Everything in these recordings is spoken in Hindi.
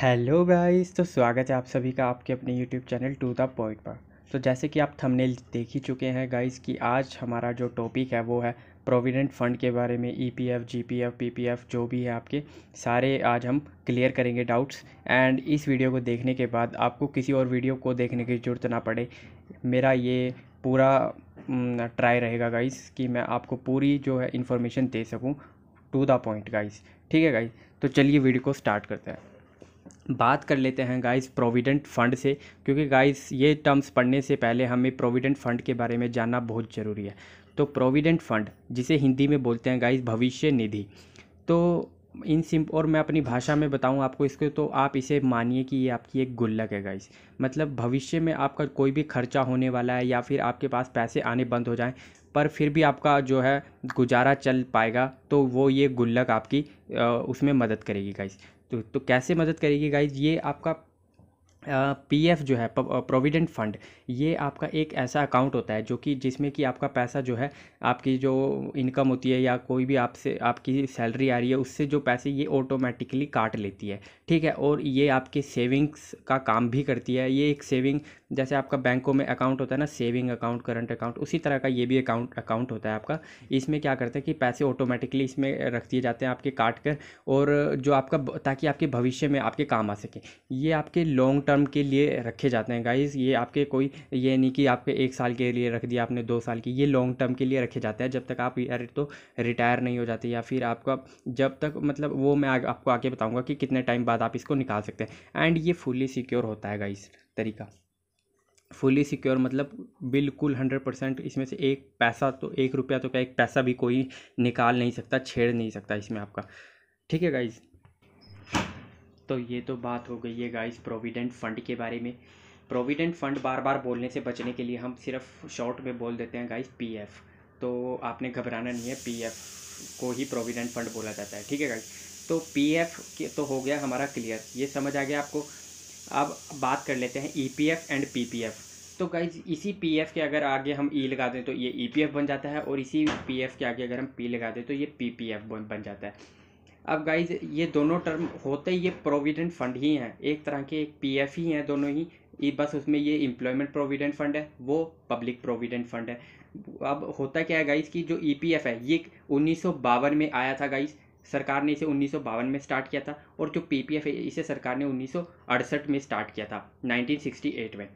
हेलो गाइस तो स्वागत है आप सभी का आपके अपने YouTube channel to the point पर तो जैसे कि आप थंबनेल देख ही चुके हैं गाइस कि आज हमारा जो टॉपिक है वो है प्रोविडेंट फंड के बारे में E P F G P F P P F जो भी है आपके सारे आज हम क्लियर करेंगे डाउट्स एंड इस वीडियो को देखने के बाद आपको किसी और वीडियो को देखने की ज़रूरत ना पड़े मेरा ये पूरा ट्राई रहेगा गाइस कि मैं आपको पूरी जो है इन्फॉर्मेशन दे सकूँ टू द पॉइंट गाइस ठीक है गाइस तो चलिए वीडियो को स्टार्ट करते हैं बात कर लेते हैं गाइस प्रोविडेंट फंड से क्योंकि गाइस ये टर्म्स पढ़ने से पहले हमें प्रोविडेंट फंड के बारे में जानना बहुत ज़रूरी है तो प्रोविडेंट फंड जिसे हिंदी में बोलते हैं गाइस भविष्य निधि तो इन सिंप और मैं अपनी भाषा में बताऊं आपको इसको तो आप इसे मानिए कि ये आपकी एक गुल्लक है गाइस मतलब भविष्य में आपका कोई भी खर्चा होने वाला है या फिर आपके पास पैसे आने बंद हो जाएं पर फिर भी आपका जो है गुजारा चल पाएगा तो वो ये गुल्लक आपकी उसमें मदद करेगी गाइस तो तो कैसे मदद करेगी गाइज ये आपका पी एफ़ जो है प्रोविडेंट फंड ये आपका एक ऐसा अकाउंट होता है जो कि जिसमें कि आपका पैसा जो है आपकी जो इनकम होती है या कोई भी आपसे आपकी सैलरी आ रही है उससे जो पैसे ये ऑटोमेटिकली काट लेती है ठीक है और ये आपके सेविंग्स का काम भी करती है ये एक सेविंग जैसे आपका बैंकों में अकाउंट होता है ना सेविंग अकाउंट करंट अकाउंट उसी तरह का ये भी अकाउंट अकाउंट होता है आपका इसमें क्या करते हैं कि पैसे ऑटोमेटिकली इसमें रख दिए जाते हैं आपके काट कर और जो आपका ताकि आपके भविष्य में आपके काम आ सके ये आपके लॉन्ग टर्म टर्म के लिए रखे जाते हैं गाइस ये आपके कोई ये नहीं कि आपके एक साल के लिए रख दिया आपने दो साल की ये लॉन्ग टर्म के लिए रखे जाते हैं जब तक आप यार तो रिटायर नहीं हो जाते या फिर आपका जब तक मतलब वो मैं आ, आपको आगे बताऊँगा कि कितने टाइम बाद आप इसको निकाल सकते हैं एंड ये फुल्ली सिक्योर होता है गाइस तरीका फुली सिक्योर मतलब बिल्कुल हंड्रेड परसेंट इसमें से एक पैसा तो एक रुपया तो क्या एक पैसा भी कोई निकाल नहीं सकता छेड़ नहीं सकता इसमें आपका ठीक है गाइज़ तो ये तो बात हो गई है गाइस प्रोविडेंट फ़ंड के बारे में प्रोविडेंट फ़ंड बार बार बोलने से बचने के लिए हम सिर्फ शॉर्ट में बोल देते हैं गाइस पीएफ तो आपने घबराना नहीं है पीएफ को ही प्रोविडेंट फ़ंड बोला जाता है ठीक है गाइस तो पीएफ तो हो गया हमारा क्लियर ये समझ आ गया आपको अब बात कर लेते हैं एफ़ एंड एफ़ तो गाइज इसी एफ़ के अगर आगे हम ई e लगा दें तो ये एफ e बन जाता है और इसी एफ़ के आगे अगर हम पी लगा दें तो ये पीपीएफ बन जाता है अब गाइज ये दोनों टर्म होते ये प्रोविडेंट फंड ही हैं एक तरह के एक पी एफ ही हैं दोनों ही बस उसमें ये इम्प्लॉयमेंट प्रोविडेंट फंड है वो पब्लिक प्रोविडेंट फंड है अब होता क्या है गाइज़ की जो ई e है ये उन्नीस में आया था गाइज़ सरकार ने इसे उन्नीस में स्टार्ट किया था और जो पी है इसे सरकार ने उन्नीस में स्टार्ट किया था एट में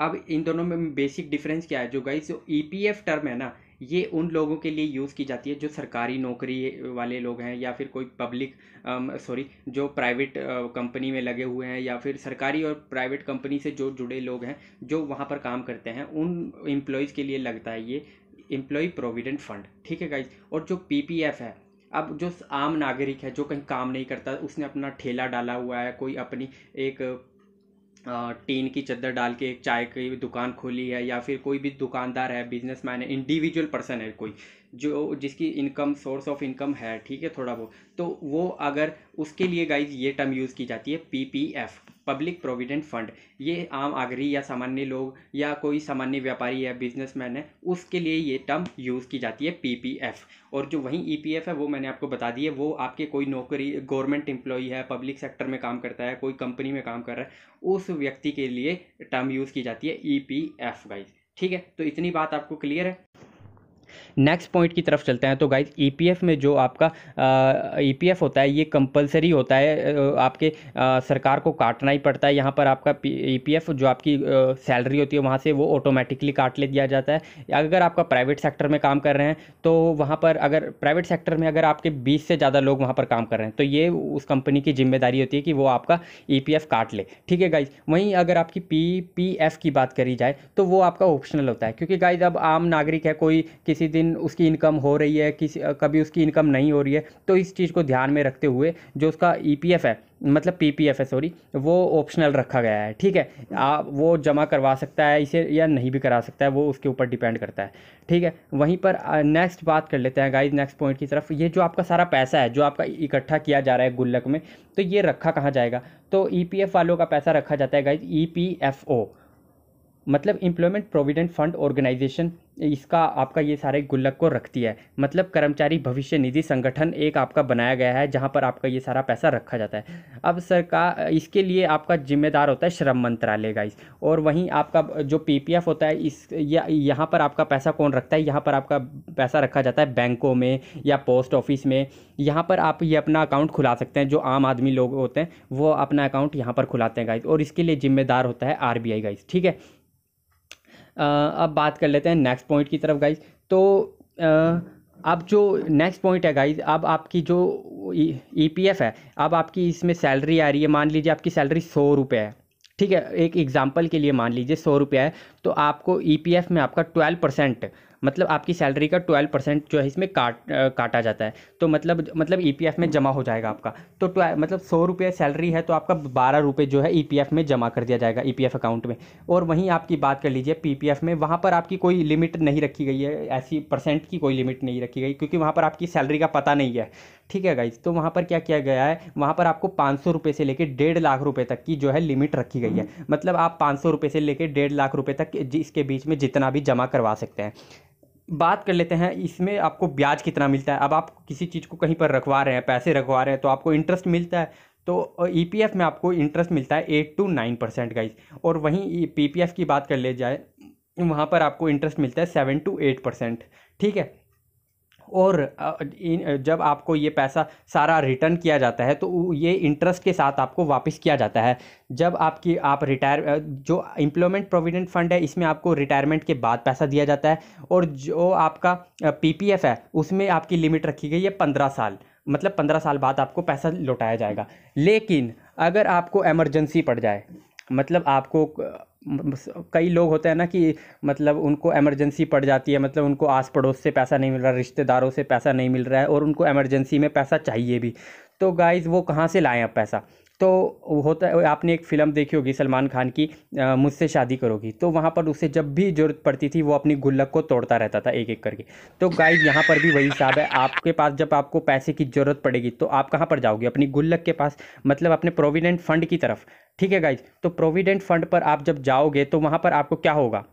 अब इन दोनों में बेसिक डिफरेंस क्या है जो ई पी एफ टर्म है ना ये उन लोगों के लिए यूज़ की जाती है जो सरकारी नौकरी वाले लोग हैं या फिर कोई पब्लिक सॉरी जो प्राइवेट कंपनी में लगे हुए हैं या फिर सरकारी और प्राइवेट कंपनी से जो जुड़े लोग हैं जो वहाँ पर काम करते हैं उन एम्प्लॉयज़ के लिए लगता है ये एम्प्लॉय प्रोविडेंट फंड ठीक है गाइज और जो पी है अब जो आम नागरिक है जो कहीं काम नहीं करता उसने अपना ठेला डाला हुआ है कोई अपनी एक टीन की चद्दर डाल के एक चाय की दुकान खोली है या फिर कोई भी दुकानदार है बिजनेसमैन है इंडिविजुअल पर्सन है कोई जो जिसकी इनकम सोर्स ऑफ इनकम है ठीक है थोड़ा बहुत तो वो अगर उसके लिए गाइज ये टर्म यूज़ की जाती है P P F public provident fund ये आम आगरी या सामान्य लोग या कोई सामान्य व्यापारी या बिजनेसमैन है उसके लिए ये टर्म यूज़ की जाती है पी पी एफ और जो वहीं ई पी एफ है वो मैंने आपको बता दी है वो आपके कोई नौकरी गवर्नमेंट एम्प्लॉई है पब्लिक सेक्टर में काम करता है कोई कंपनी में काम कर रहा है उस व्यक्ति के लिए टर्म यूज़ की जाती है ई पी एफ गाइज ठीक है तो इतनी बात आपको क्लियर है नेक्स्ट पॉइंट की तरफ चलते हैं तो गाइज ई e में जो आपका ई e होता है ये कंपलसरी होता है आपके आ, सरकार को काटना ही पड़ता है यहाँ पर आपका ई e जो आपकी सैलरी होती है वहाँ से वो ऑटोमेटिकली काट ले दिया जाता है अगर आपका प्राइवेट सेक्टर में काम कर रहे हैं तो वहाँ पर अगर प्राइवेट सेक्टर में अगर आपके बीस से ज़्यादा लोग वहाँ पर काम कर रहे हैं तो ये उस कंपनी की जिम्मेदारी होती है कि वो आपका ई काट ले ठीक है गाइज वहीं अगर आपकी पी पी एफ की बात करी जाए तो वो आपका ऑप्शनल होता है क्योंकि गाइज अब आम नागरिक है कोई किसी दिन दिन उसकी इनकम हो रही है किसी कभी उसकी इनकम नहीं हो रही है तो इस चीज़ को ध्यान में रखते हुए जो उसका ई e है मतलब पी पी एफ है सॉरी वो ऑप्शनल रखा गया है ठीक है आप वो जमा करवा सकता है इसे या नहीं भी करा सकता है वो उसके ऊपर डिपेंड करता है ठीक है वहीं पर नेक्स्ट बात कर लेते हैं गाइज नेक्स्ट पॉइंट की तरफ ये जो आपका सारा पैसा है जो आपका इकट्ठा किया जा रहा है गुल्लक में तो ये रखा कहाँ जाएगा तो ई पी एफ वालों का पैसा रखा जाता है guys E P F O मतलब इम्प्लॉयमेंट प्रोविडेंट फंड ऑर्गेनाइजेशन इसका आपका ये सारे गुल्लक को रखती है मतलब कर्मचारी भविष्य निधि संगठन एक आपका बनाया गया है जहाँ पर आपका ये सारा पैसा रखा जाता है अब सरकार इसके लिए आपका जिम्मेदार होता है श्रम मंत्रालय का और वहीं आपका जो पी होता है इस या यहाँ पर आपका पैसा कौन रखता है यहाँ पर आपका पैसा रखा जाता है बैंकों में या पोस्ट ऑफिस में यहाँ पर आप ये अपना अकाउंट खुला सकते हैं जो आम आदमी लोग होते हैं वो अपना अकाउंट यहाँ पर खुलाते हैं गाइस और इसके लिए जिम्मेदार होता है आर गाइस ठीक है अब बात कर लेते हैं नेक्स्ट पॉइंट की तरफ गाइज तो अब जो नेक्स्ट पॉइंट है गाइज अब आपकी जो ई पी एफ है अब आपकी इसमें सैलरी आ रही है मान लीजिए आपकी सैलरी सौ रुपये है ठीक है एक एग्ज़ाम्पल के लिए मान लीजिए सौ रुपये है तो आपको ई पी एफ में आपका ट्वेल्व परसेंट मतलब आपकी सैलरी का ट्वेल्व परसेंट जो है इसमें काट काटा जाता है तो मतलब मतलब ई e में जमा हो जाएगा आपका तो ट्वेल मतलब सौ रुपये सैलरी है तो आपका बारह रुपये जो है ई e में जमा कर दिया जाएगा ई e अकाउंट में और वहीं आपकी बात कर लीजिए पी में वहाँ पर आपकी कोई लिमिट नहीं रखी गई है ऐसी परसेंट की कोई लिमिट नहीं रखी गई क्योंकि वहाँ पर आपकी सैलरी का पता नहीं है ठीक है गाइज तो वहाँ पर क्या किया गया है वहाँ पर आपको पाँच सौ रुपये से लेकर डेढ़ लाख रुपये तक की जो है लिमिट रखी गई है मतलब आप पाँच सौ रुपये से लेकर डेढ़ लाख रुपये तक इसके बीच में जितना भी जमा करवा सकते हैं बात कर लेते हैं इसमें आपको ब्याज कितना मिलता है अब आप किसी चीज़ को कहीं पर रखवा रहे हैं पैसे रखवा रहे हैं तो आपको इंटरेस्ट मिलता है तो ई e में आपको इंटरेस्ट मिलता है एट टू नाइन परसेंट का और वहीं पी की बात कर ले जाए वहाँ पर आपको इंटरेस्ट मिलता है सेवन टू एट परसेंट ठीक है और जब आपको ये पैसा सारा रिटर्न किया जाता है तो ये इंटरेस्ट के साथ आपको वापस किया जाता है जब आपकी आप रिटायर जो एम्प्लॉयमेंट प्रोविडेंट फंड है इसमें आपको रिटायरमेंट के बाद पैसा दिया जाता है और जो आपका पीपीएफ है उसमें आपकी लिमिट रखी गई है पंद्रह साल मतलब पंद्रह साल बाद आपको पैसा लौटाया जाएगा लेकिन अगर आपको एमरजेंसी पड़ जाए मतलब आपको कई लोग होते हैं ना कि मतलब उनको एमरजेंसी पड़ जाती है मतलब उनको आस पड़ोस से पैसा नहीं मिल रहा रिश्तेदारों से पैसा नहीं मिल रहा है और उनको एमरजेंसी में पैसा चाहिए भी तो गाइज़ वो कहाँ से लाएँ आप पैसा तो होता है आपने एक फ़िल्म देखी होगी सलमान खान की मुझसे शादी करोगी तो वहाँ पर उसे जब भी ज़रूरत पड़ती थी वो अपनी गुल्लक को तोड़ता रहता था एक एक करके तो गाइस यहाँ पर भी वही हिसाब है आपके पास जब आपको पैसे की ज़रूरत पड़ेगी तो आप कहाँ पर जाओगे अपनी गुल्लक के पास मतलब अपने प्रोविडेंट फंड की तरफ ठीक है गाइज तो प्रोविडेंट फंड पर आप जब जाओगे तो वहाँ पर आपको क्या होगा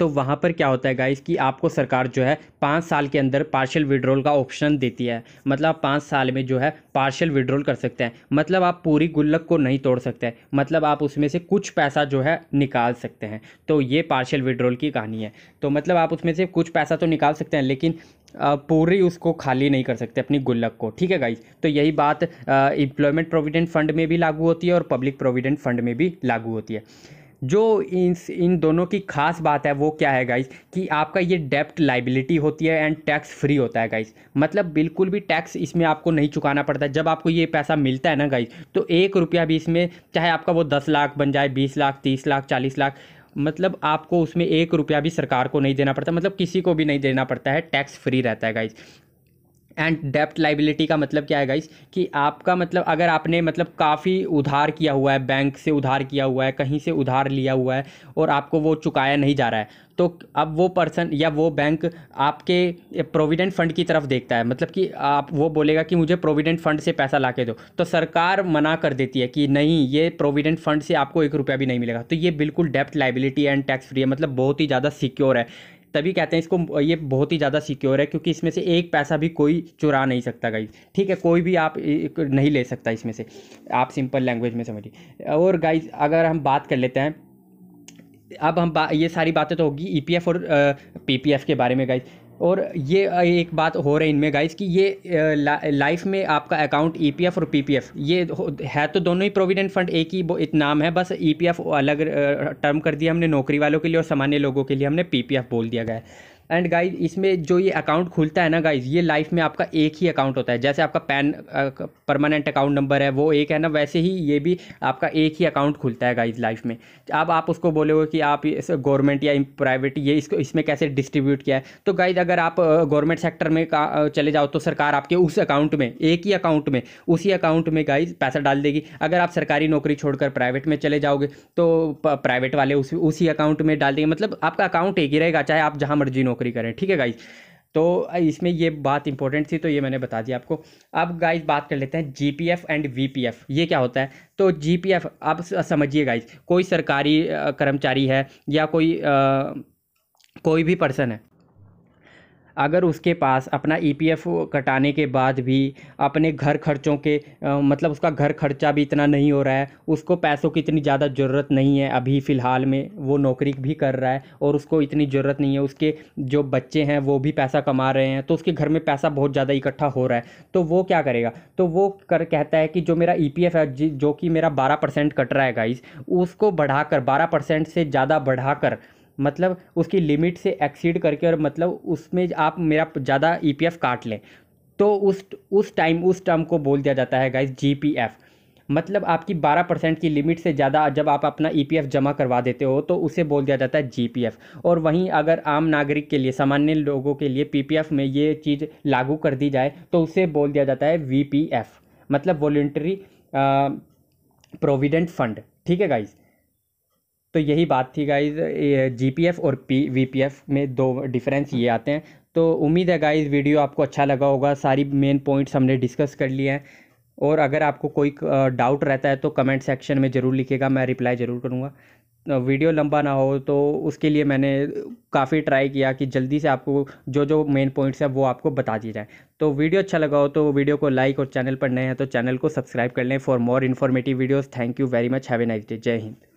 तो वहाँ पर क्या होता है गाइज कि आपको सरकार जो है पाँच साल के अंदर पार्शियल विड्रोल का ऑप्शन देती है मतलब आप पाँच साल में जो है पार्शियल विड्रोल कर सकते हैं मतलब आप पूरी गुल्लक को नहीं तोड़ सकते मतलब आप उसमें से कुछ पैसा जो है निकाल सकते हैं तो ये पार्शियल विड्रोल की कहानी है तो मतलब आप उसमें से कुछ पैसा तो निकाल सकते हैं लेकिन पूरी उसको खाली नहीं कर सकते अपनी गुल्लक को ठीक है गाइज तो यही बात इम्प्लॉयमेंट प्रोविडेंट फंड में भी लागू होती है और पब्लिक प्रोविडेंट फंड में भी लागू होती है जो इन इन दोनों की खास बात है वो क्या है गाइज कि आपका ये डेप्ट लाइबिलिटी होती है एंड टैक्स फ्री होता है गाइज मतलब बिल्कुल भी टैक्स इसमें आपको नहीं चुकाना पड़ता जब आपको ये पैसा मिलता है ना गाइज तो एक रुपया भी इसमें चाहे आपका वो दस लाख बन जाए बीस लाख तीस लाख चालीस लाख मतलब आपको उसमें एक रुपया भी सरकार को नहीं देना पड़ता मतलब किसी को भी नहीं देना पड़ता है टैक्स फ्री रहता है गाइज एंड डेप्ट लाइबिलिटी का मतलब क्या है गाइस कि आपका मतलब अगर आपने मतलब काफ़ी उधार किया हुआ है बैंक से उधार किया हुआ है कहीं से उधार लिया हुआ है और आपको वो चुकाया नहीं जा रहा है तो अब वो पर्सन या वो बैंक आपके प्रोविडेंट फंड की तरफ देखता है मतलब कि आप वो बोलेगा कि मुझे प्रोविडेंट फंड से पैसा ला के दो तो सरकार मना कर देती है कि नहीं ये प्रोविडेंट फंड से आपको एक रुपया भी नहीं मिलेगा तो ये बिल्कुल डेप्ट लाइबिलिटी एंड टैक्स फ्री है मतलब बहुत ही ज़्यादा सिक्योर है तभी कहते हैं इसको ये बहुत ही ज़्यादा सिक्योर है क्योंकि इसमें से एक पैसा भी कोई चुरा नहीं सकता गाइज ठीक है कोई भी आप नहीं ले सकता इसमें से आप सिंपल लैंग्वेज में समझिए और गाइज अगर हम बात कर लेते हैं अब हम ये सारी बातें तो होगी ई e और पी के बारे में गाइज और ये एक बात हो रही इनमें गाइस कि ये ला, लाइफ में आपका अकाउंट ईपीएफ e और पीपीएफ ये है तो दोनों ही प्रोविडेंट फंड एक ही नाम है बस ईपीएफ e अलग टर्म कर दिया हमने नौकरी वालों के लिए और सामान्य लोगों के लिए हमने पीपीएफ बोल दिया गया है एंड गाइज इसमें जो ये अकाउंट खुलता है ना गाइज ये लाइफ में आपका एक ही अकाउंट होता है जैसे आपका पैन परमानेंट अकाउंट नंबर है वो एक है ना वैसे ही ये भी आपका एक ही अकाउंट खुलता है गाइज लाइफ में अब आप उसको बोले हो कि आप गवर्नमेंट या प्राइवेट ये इसको इसमें कैसे डिस्ट्रीब्यूट किया है तो गाइज अगर आप गवर्नमेंट सेक्टर में चले जाओ तो सरकार आपके उस अकाउंट में एक ही अकाउंट में उसी अकाउंट में गाइज पैसा डाल देगी अगर आप सरकारी नौकरी छोड़कर प्राइवेट में चले जाओगे तो प्राइवेट वाले उस, उसी अकाउंट में डाल देंगे मतलब आपका अकाउंट एक ही रहेगा चाहे आप जहाँ मर्जी नौकरी करें ठीक है गाइज तो इसमें ये बात इंपॉर्टेंट थी तो ये मैंने बता दिया आपको अब गाइज बात कर लेते हैं जीपीएफ एंड वीपीएफ ये क्या होता है तो जीपीएफ आप समझिए गाइज कोई सरकारी कर्मचारी है या कोई आ, कोई भी पर्सन है अगर उसके पास अपना एफ़ e कटाने के बाद भी अपने घर खर्चों के आ, मतलब उसका घर खर्चा भी इतना नहीं हो रहा है उसको पैसों की इतनी ज़्यादा ज़रूरत नहीं है अभी फ़िलहाल में वो नौकरी भी कर रहा है और उसको इतनी ज़रूरत नहीं है उसके जो बच्चे हैं वो भी पैसा कमा रहे हैं तो उसके घर में पैसा बहुत ज़्यादा इकट्ठा हो रहा है तो वो क्या करेगा तो वो कर कहता है कि जो मेरा ई e है जो कि मेरा बारह कट रहा है गाइज उसको बढ़ाकर बारह से ज़्यादा बढ़ाकर मतलब उसकी लिमिट से एक्सीड करके और मतलब उसमें आप मेरा ज़्यादा ई e काट लें तो उस उस टाइम उस टर्म को बोल दिया जाता है गाइज जी मतलब आपकी 12 परसेंट की लिमिट से ज़्यादा जब आप अपना एफ़ e जमा करवा देते हो तो उसे बोल दिया जाता है एफ़ और वहीं अगर आम नागरिक के लिए सामान्य लोगों के लिए एफ़ में ये चीज़ लागू कर दी जाए तो उसे बोल दिया जाता है एफ़ मतलब वॉल्ट्री प्रोविडेंट फंड ठीक है गाइज़ तो यही बात थी गाइज एफ़ और पी एफ में दो डिफरेंस ये आते हैं तो उम्मीद है गाइज वीडियो आपको अच्छा लगा होगा सारी मेन पॉइंट्स हमने डिस्कस कर लिए हैं और अगर आपको कोई डाउट रहता है तो कमेंट सेक्शन में ज़रूर लिखिएगा मैं रिप्लाई ज़रूर करूँगा वीडियो लंबा ना हो तो उसके लिए मैंने काफ़ी ट्राई किया कि जल्दी से आपको जो जो मेन पॉइंट्स हैं वो आपको बता दिए जाएँ तो वीडियो अच्छा लगा हो तो वीडियो को लाइक और चैनल पर नए हैं तो चैनल को सब्सक्राइब कर लें for more informative videos thank you very much have a nice day जय हिंद